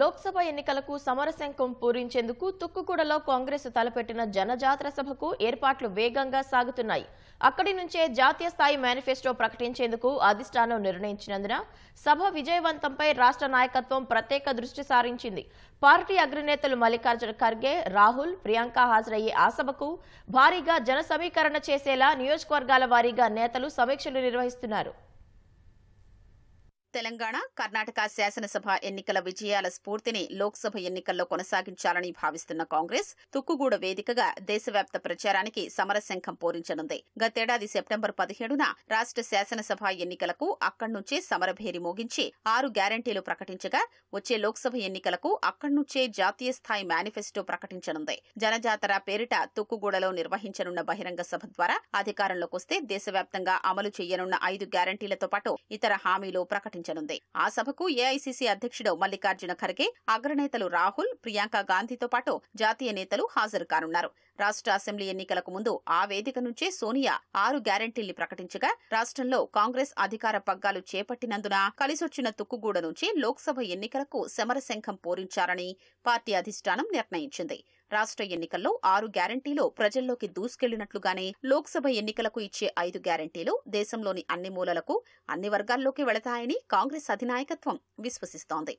లోక్సభ ఎన్నికలకు సమరశంఖం పూరించేందుకు తుక్కుకూడలో కాంగ్రెస్ తలపెట్టిన జనజాతర సభకు ఏర్పాట్లు వేగంగా సాగుతున్నాయి అక్కడి నుంచే జాతీయ స్థాయి మేనిఫెస్టో ప్రకటించేందుకు అధిష్టానం నిర్ణయించినందున సభ విజయవంతంపై రాష్ట్ర నాయకత్వం ప్రత్యేక దృష్టి సారించింది పార్టీ అగ్రనేతలు మల్లికార్జున ఖర్గే రాహుల్ ప్రియాంక హాజరయ్యే ఆ సభకు భారీగా జన చేసేలా నియోజకవర్గాల వారీగా నేతలు సమీక్షలు నిర్వహిస్తున్నారు తెలంగాణ కర్ణాటక శాసనసభ ఎన్నికల విజయాల స్ఫూర్తిని లోక్సభ ఎన్నికల్లో కొనసాగించాలని భావిస్తున్న కాంగ్రెస్ తుక్కుగూడ వేదికగా దేశవ్యాప్త ప్రచారానికి సమరశంఖం పూరించనుంది గతేడాది సెప్టెంబర్ పదిహేడున రాష్ట శాసనసభ ఎన్నికలకు అక్కడి నుంచే సమరభేరి మోగించి ఆరు గ్యారంటీలు ప్రకటించగా వచ్చే లోక్సభ ఎన్నికలకు అక్కడి నుంచే జాతీయ స్థాయి మేనిఫెస్టో ప్రకటించనుంది జనజాతర పేరిట తుక్కుగూడలో నిర్వహించనున్న బహిరంగ సభ ద్వారా అధికారంలోకి వస్తే దేశవ్యాప్తంగా అమలు చేయనున్న ఐదు గ్యారంటీలతో పాటు ఇతర హామీలు ప్రకటించారు నిర్వహించనుంది ఆ సభకు ఏఐసిసి అధ్యక్షుడు మల్లికార్జున ఖర్గే అగ్రనేతలు రాహుల్ ప్రియాంక గాంధీతో పాటు జాతీయ నేతలు హాజరు కానున్నారు రాష్ట్ర అసెంబ్లీ ఎన్నికలకు ముందు ఆ వేదిక నుంచే సోనియా ఆరు గ్యారంటీల్ని ప్రకటించగా రాష్ట్రంలో కాంగ్రెస్ అధికార పగ్గాలు చేపట్టినందున కలిసొచ్చిన తుక్కుగూడ నుంచి లోక్సభ ఎన్నికలకు సమరశంఖం పూరించారని పార్టీ అధిష్టానం నిర్ణయించింది రాష్ట్ర ఎన్నికల్లో ఆరు గ్యారంటీలు ప్రజల్లోకి దూసుకెళ్లినట్లుగానే లోక్సభ ఎన్నికలకు ఇచ్చే ఐదు గ్యారంటీలు దేశంలోని అన్ని మూలలకు అన్ని వర్గాల్లోకి వెళతాయని కాంగ్రెస్ అధినాయకత్వం విశ్వసిస్తోంది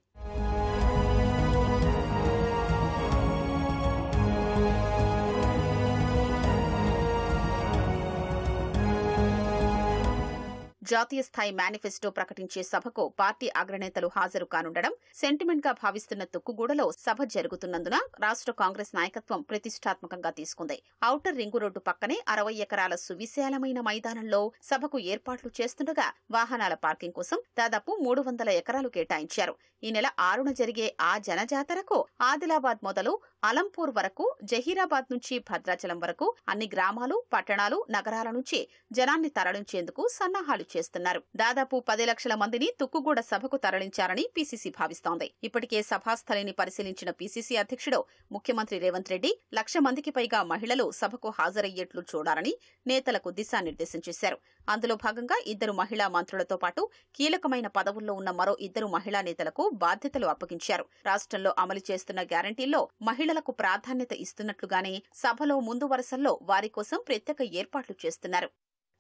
జాతీయ స్థాయి మేనిఫెస్టో ప్రకటించే సభకు పార్టీ అగ్రనేతలు హాజరు కానుండడం సెంటిమెంట్ గా భావిస్తున్న తుక్కుగూడలో సభ జరుగుతున్నందున రాష్ట్ర కాంగ్రెస్ నాయకత్వం ప్రతిష్టాత్మకంగా తీసుకుంది ఔటర్ రింగు రోడ్డు పక్కనే అరవై ఎకరాల సువిశాలమైన మైదానంలో సభకు ఏర్పాట్లు చేస్తుండగా వాహనాల పార్కింగ్ కోసం దాదాపు మూడు వందల ఎకరాలు కేటాయించారు ఈ నెల ఆరున జరిగే ఆ జనజాతరకు ఆదిలాబాద్ మొదలు అలంపూర్ వరకు జహీరాబాద్ నుంచి భద్రాచలం వరకు అన్ని గ్రామాలు పట్టణాలు నగరాల నుంచి జనాన్ని తరలించేందుకు సన్నాహాలు చేస్తున్నారు దాదాపు పది లక్షల మందిని తుక్కుగూడ సభకు తరలించారని పీసీసీ భావిస్తోంది ఇప్పటికే సభాస్థలిని పరిశీలించిన పీసీసీ అధ్యక్షుడు ముఖ్యమంత్రి రేవంత్ రెడ్డి లక్ష మందికి పైగా మహిళలు సభకు హాజరయ్యేట్లు చూడాలని నేతలకు దిశానిర్దేశం చేశారు అందులో భాగంగా ఇద్దరు మహిళా మంత్రులతో పాటు కీలకమైన పదవుల్లో ఉన్న మరో ఇద్దరు మహిళా నేతలకు బాధ్యతలు అప్పగించారు రాష్ట్రంలో అమలు చేస్తున్న గ్యారంటీల్లో మహిళ మహిళలకు ప్రాధాన్యత ఇస్తున్నట్లుగానే సభలో ముందు వరుసల్లో వారి కోసం ప్రత్యేక ఏర్పాట్లు చేస్తున్నారు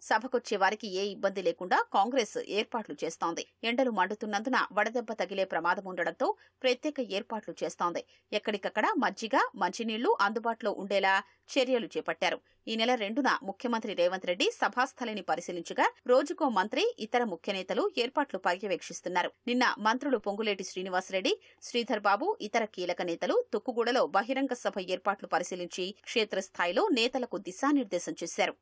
సభకొచ్చే వారికి ఏ ఇబ్బంది లేకుండా కాంగ్రెస్ ఏర్పాట్లు చేస్తోంది ఎండలు మండుతున్నందున వడదెబ్బ తగిలే ప్రమాదం ఉండడంతో ప్రత్యేక ఏర్పాట్లు చేస్తోంది ఎక్కడికక్కడ మజ్జిగ మంచినీళ్లు అందుబాటులో ఉండేలా చర్యలు చేపట్టారు ఈ నెల రెండున ముఖ్యమంత్రి రేవంత్ రెడ్డి సభాస్థలిని పరిశీలించగా రోజుకో మంత్రి ఇతర ముఖ్య నేతలు ఏర్పాట్లు పర్యవేక్షిస్తున్నారు నిన్న మంత్రులు పొంగులేటి శ్రీనివాసరెడ్డి శ్రీధర్ బాబు ఇతర కీలక నేతలు తుక్కుగూడలో బహిరంగ సభ ఏర్పాట్లు పరిశీలించి క్షేత్రస్థాయిలో నేతలకు దిశానిర్దేశం చేశారు